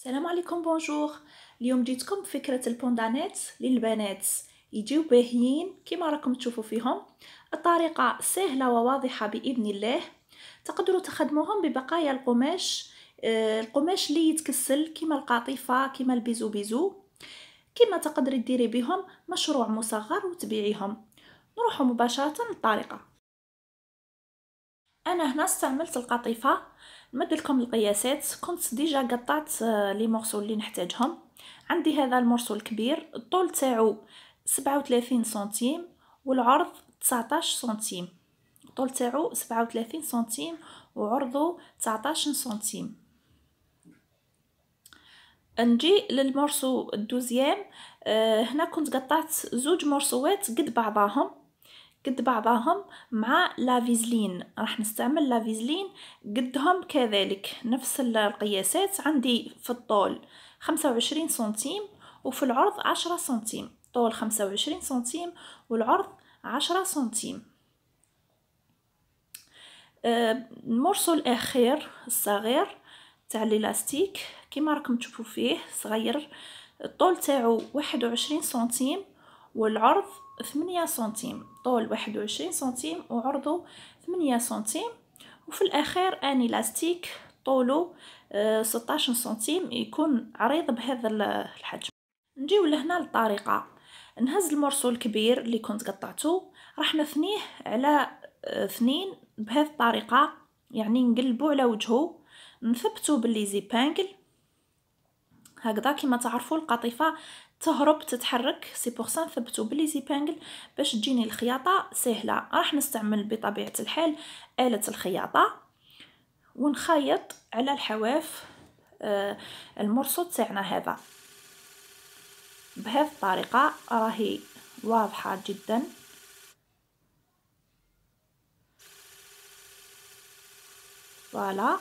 السلام عليكم بونجور اليوم جيتكم بفكرة البوندانات للبنات يجيو باهيين كما راكم تشوفوا فيهم الطريقة سهلة وواضحة بإذن الله تقدروا تخدموهم ببقايا القماش آه، القماش اللي يتكسل كما القاطفة كما البيزو بيزو كما تقدري ديري بهم مشروع مصغر وتبيعيهم نروح مباشرة للطريقة انا هنا استعملت القطيفه نمد لكم القياسات كنت ديجا قطعت آه، لي مورسو اللي نحتاجهم عندي هذا المورسو الكبير الطول تاعو 37 سنتيم والعرض 19 سنتيم الطول تاعو 37 سنتيم وعرضه 19 سنتيم نجي للمورسو الدوزيام آه، هنا كنت قطعت زوج مورسوات قد بعضاهم قد بعضهم مع لافيزلين راح نستعمل لافيزلين قدهم كذلك نفس القياسات عندي في الطول 25 سنتيم وفي العرض 10 سنتيم طول 25 سنتيم والعرض 10 سنتيم آه، المرسل الأخير الصغير تاع الالاستيك كما راكم تشوفوا فيه صغير الطول تاعو 21 سنتيم والعرض ثمانية سنتيم طول واحد وعشرين سنتيم وعرضه ثمانية سنتيم وفي الأخير أن إلاستيك طوله آه، ستاشر سنتيم يكون عريض بهذا الحجم نجيو لهنا الطريقة نهز المرسو الكبير اللي كنت قطعته راح نثنيه على آه، اثنين بهذه الطريقة يعني نقلبو على وجهه نثبتو باللي زيبانكل هكذا كما تعرفوا القطيفة تهرب تتحرك سي بوغ نثبتو بلي زيبانجل باش تجيني الخياطه سهله راح نستعمل بطبيعه الحال اله الخياطه ونخيط على الحواف آه، المرصود تاعنا هذا بهذه الطريقه راهي واضحه جدا فوالا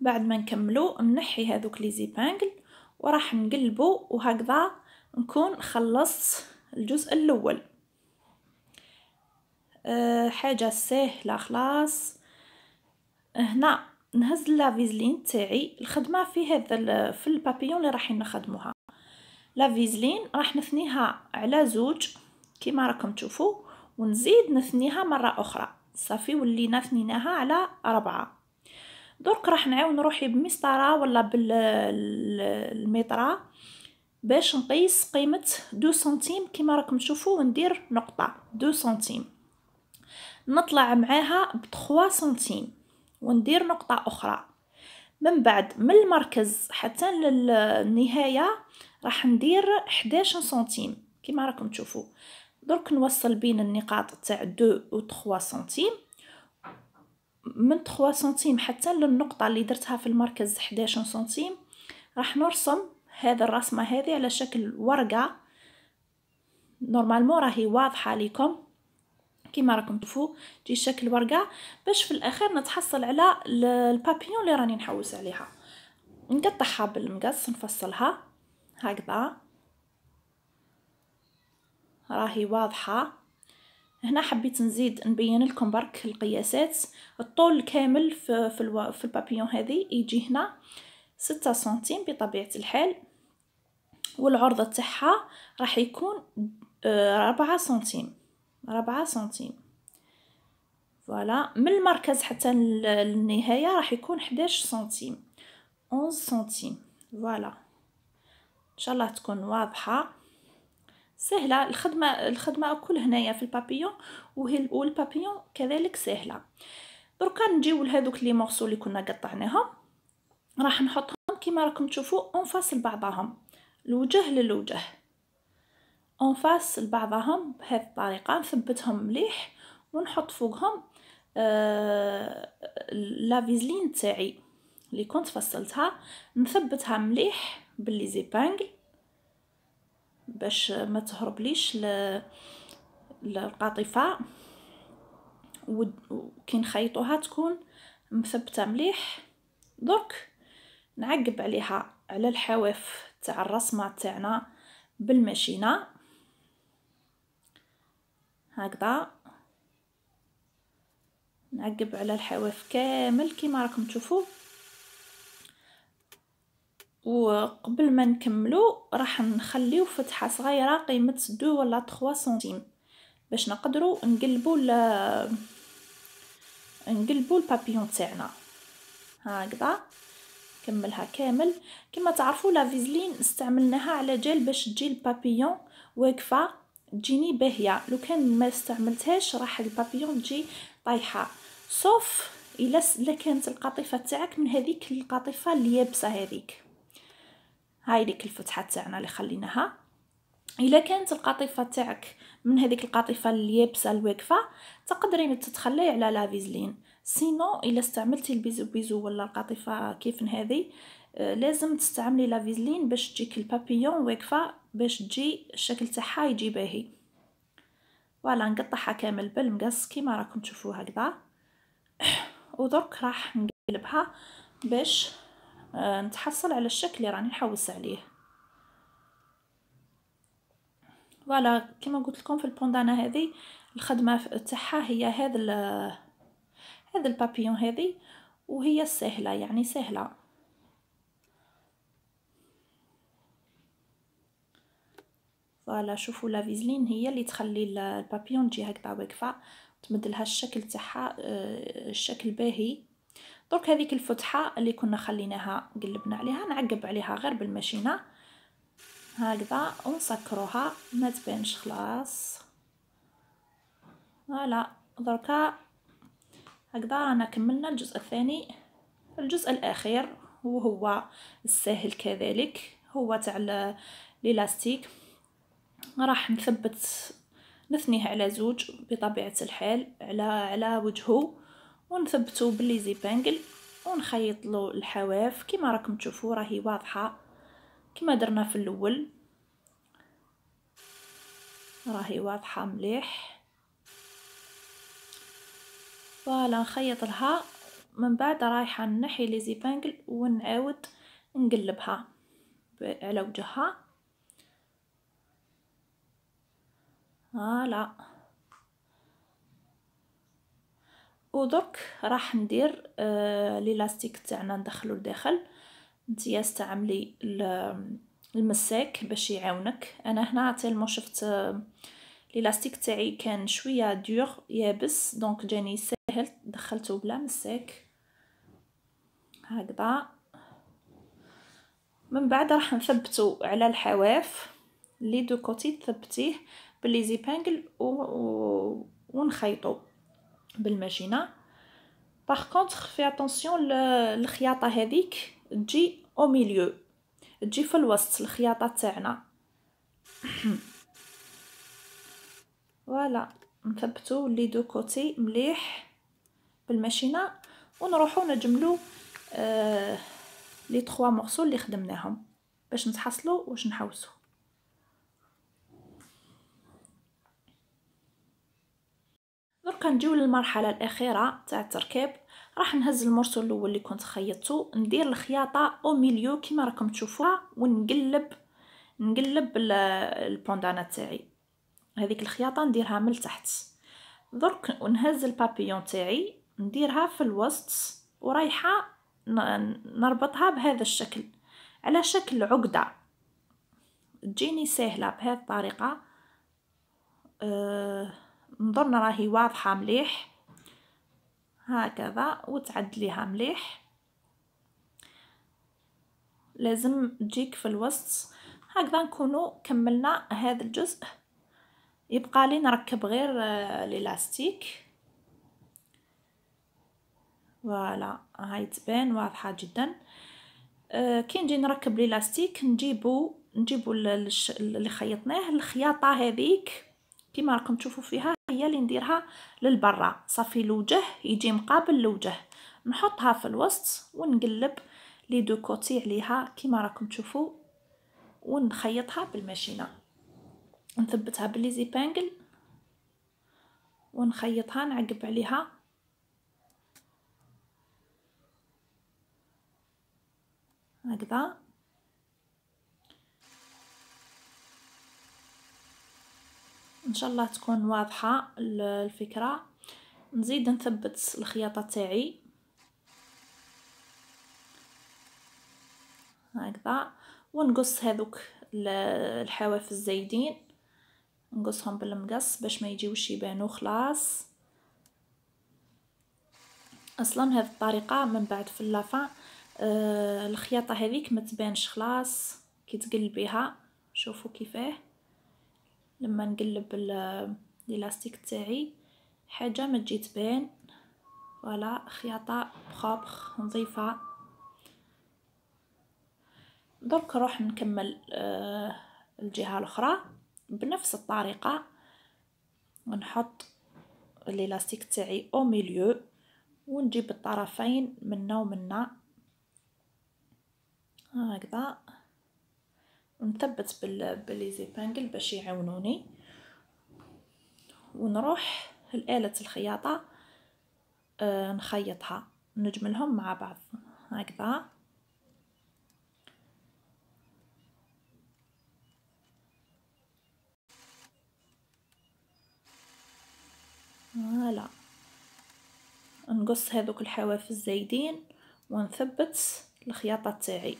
بعد ما نكملو نحي هذوك لي زيبانجل وراح نقلبو وهكذا نكون خلصت الجزء الاول أه حاجه سهله خلاص هنا نهز لافيزلين تاعي الخدمه في هذا في البابيون اللي راح نخدموها لافيزلين راح نثنيها على زوج كما راكم تشوفوا ونزيد نثنيها مره اخرى صافي ولينا ثنيناها على أربعة درك راح نعاون روحي بمسطره ولا بالميطره باش نقيس قيمه دو سنتيم كما راكم تشوفوا ندير نقطه دو سنتيم نطلع معاها بتخوا سنتيم وندير نقطه اخرى من بعد من المركز حتى للنهايه راح ندير 11 سنتيم كما راكم تشوفوا درك نوصل بين النقاط تاع 2 و 3 سنتيم من 3 سنتيم حتى للنقطة اللي درتها في المركز 11 سنتيم راح نرسم هذا الرسمة هذه على شكل ورقة نورمالمون راهي واضحة ليكم كيما راكم تشوفوا تجي شكل ورقة باش في الأخير نتحصل على البابيون اللي راني نحوس عليها نقطعها بالمقص نفصلها هكذا راهي واضحة هنا حبيت نزيد نبين لكم برك القياسات الطول كامل في, في, الو... في البابيون هذه يجي هنا ستة سنتيم بطبيعة الحال والعرضة تاعها راح يكون آه، ربعة سنتيم ربعة سنتيم فوالا من المركز حتى النهاية راح يكون 11 سنتيم 11 سنتيم فوالا ان شاء الله تكون واضحه سهله الخدمه الخدمه كل هنايا في البابيون والبابيون كذلك سهله دركا نجيو لهذوك لي مورسو اللي كنا قطعناهم راح نحطهم كيما راكم تشوفوا اون فاس لبعضهم الوجه للوجه اون فاس لبعضهم بهذه الطريقه نثبتهم مليح ونحط فوقهم آه لافيزلين تاعي اللي كنت فصلتها نثبتها مليح باللي زيبانغل باش ما تهربليش القاطفه وكي نخيطوها تكون مثبته مليح درك نعقب عليها على الحواف تاع الرسمه تاعنا بالماشينه هكذا نعقب على الحواف كامل كيما راكم تشوفوا وقبل ما نكملو راح نخليو فتحه صغيره قيمه 2 ولا 3 سنتيم باش نقدروا نقلبوا ل نقلبوا البابيون تاعنا هكذا نكملها كامل كما تعرفوا لا فيزلين استعملناها على جال باش تجي البابيون واقفه تجيني باهيه لو كان ما استعملتهاش راح البابيون تجي طايحه صوف الا كانت القطيفه تاعك من هذيك القطيفه اليابسه هذيك هاي ديك الفتحه تاعنا اللي خليناها الا كانت القطيفه تاعك من هذيك القطيفه اليابسه الواقفه تقدرين تتخلي على لافيزلين سينو الا استعملتي البيزو بيزو ولا القطيفه كيف هذه آه، لازم تستعملي لافيزلين باش تجيك البابيون واقفه باش تجي الشكل تاعها يجي باهي فوالا نقطعها كامل بالمقص كيما راكم تشوفوا هكذا ودرك راح نقلبها باش آه، نتحصل على الشكل اللي راني نحوس عليه فوالا كما قلت لكم في البوندانا هذه الخدمه تاعها هي هذا هذا البابيون هذه وهي سهله يعني سهله فوالا شوفوا لافيزلين هي اللي تخلي البابيون تجي هكذا واقفه تمد لها الشكل تاعها آه، الشكل باهي درك هذيك الفتحه اللي كنا خليناها قلبنا عليها نعقب عليها غير بالماشينه هكذا ونسكروها ما تبانش خلاص فوالا دركا هكذا رانا كملنا الجزء الثاني الجزء الاخير وهو الساهل كذلك هو تاع الالاستيك راح نثبت نثنيه على زوج بطبيعه الحال على على وجهه ونثبتو بليزي بانجل ونخيط له الحواف كما راكم تشوفوا راهي واضحه كما درنا في الاول راهي واضحه مليح فوالا نخيط لها من بعد رايحه نحي لي زيبانكل ونعاود نقلبها على وجهها هلا ودرك راح ندير آه ليلاستيك تاعنا ندخلو لداخل نتيا استعملي المساك باش يعاونك انا هنا تيلمون شفت آه ليلاستيك تاعي كان شويه دور يابس دونك جاني ساهل دخلته بلا مساك هكذا من بعد راح نثبتو على الحواف لي دو كوتي تثبتيه بلي زيبانجل و... و... ونخيطو بالماشينة باغ كونطخ في اتونسيون الخياطه هذيك تجي او ميليو تجي في الوسط الخياطه تاعنا فوالا نثبتو لي دو كوتي مليح بالماشينه ونروحو نجملو آه لي تخوا مغسول اللي خدمناهم باش نتحصلو واش نحوسو كنجيو للمرحله الاخيره تاع التركيب راح نهز المرسل الاول اللي كنت خيطته ندير الخياطه او ميليو كما راكم تشوفوها ونقلب نقلب البوندانا تاعي هذيك الخياطه نديرها من التحت درك نهز البابيون تاعي نديرها في الوسط ورايحه نربطها بهذا الشكل على شكل عقده تجيني سهله بهذه الطريقه أه نظن راهي واضحه مليح هكذا وتعدليها مليح لازم تجيك في الوسط هكذا نكونوا كملنا هذا الجزء يبقى لي نركب غير آه، الالاستيك فوالا هاي تبان واضحه جدا آه، كي نجي نركب الالاستيك نجيبو نجيبو اللي خيطناه الخياطه هذيك كما راكم تشوفوا فيها هي اللي نديرها للبرا صافي الوجه يجي مقابل الوجه نحطها في الوسط ونقلب لي دو كوتي عليها كما راكم تشوفوا ونخيطها بالماشينه نثبتها بلي زيبانجل ونخيطها نعقب عليها هكذا ان شاء الله تكون واضحه الفكره نزيد نثبت الخياطه تاعي هكذا ونقص هذوك الحواف الزايدين نقصهم بالمقص باش ما يجيوش يبانو خلاص اصلا هذه الطريقه من بعد في اللافا آه الخياطه هذيك ما تبانش خلاص كي تقلبيها شوفوا كيفاه لما نقلب الالاستيك تاعي حاجه ما تجي تبان فوالا خياطه بخابخ نظيفه درك نروح نكمل آه، الجهه الاخرى بنفس الطريقه نحط الالاستيك تاعي او ميليو ونجيب الطرفين منا ومنا هكذا نثبت باللي زيبانجل باش يعاونوني ونروح لآلة الخياطة آه، نخيطها نجملهم مع بعض هكذا فوالا نقص هذوك الحواف الزايدين ونثبت الخياطه تاعي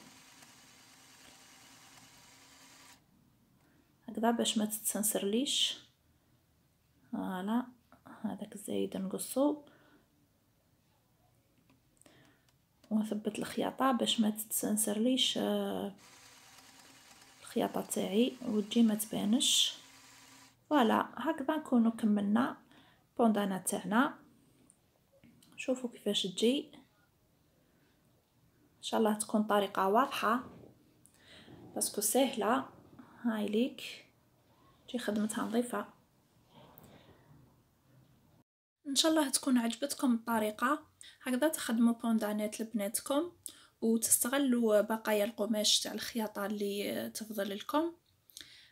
هكذا باش ما تتسنسرليش فوالا هذاك الزايد نقصو ونثبت الخياطه باش ما تتسنسرليش آه، الخياطه تاعي وتجي ما تبانش فوالا هكذا نكونو كملنا البوندانا تاعنا شوفوا كيفاش تجي ان شاء الله تكون طريقه واضحه باسكو سهله هاي ليك تجي خدمتها نظيفه ان شاء الله تكون عجبتكم الطريقه هكذا تخدموا بوندانات لبناتكم وتستغلوا بقايا القماش تاع الخياطه اللي تفضل لكم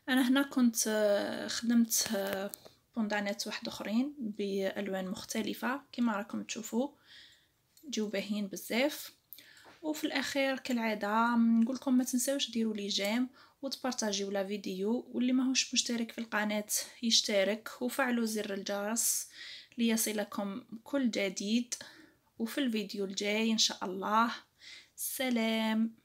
انا هنا كنت آه، خدمت آه، بوندانات واحد اخرين بالوان مختلفه كما راكم تشوفوا جيو باهيين بزاف وفي الاخير كالعاده نقول لكم ما تنساوش ديروا لي جيم وتبارطاجيو لا فيديو واللي ماهوش مشترك في القناه يشترك وفعلوا زر الجرس ليصلكم كل جديد وفي الفيديو الجاي ان شاء الله سلام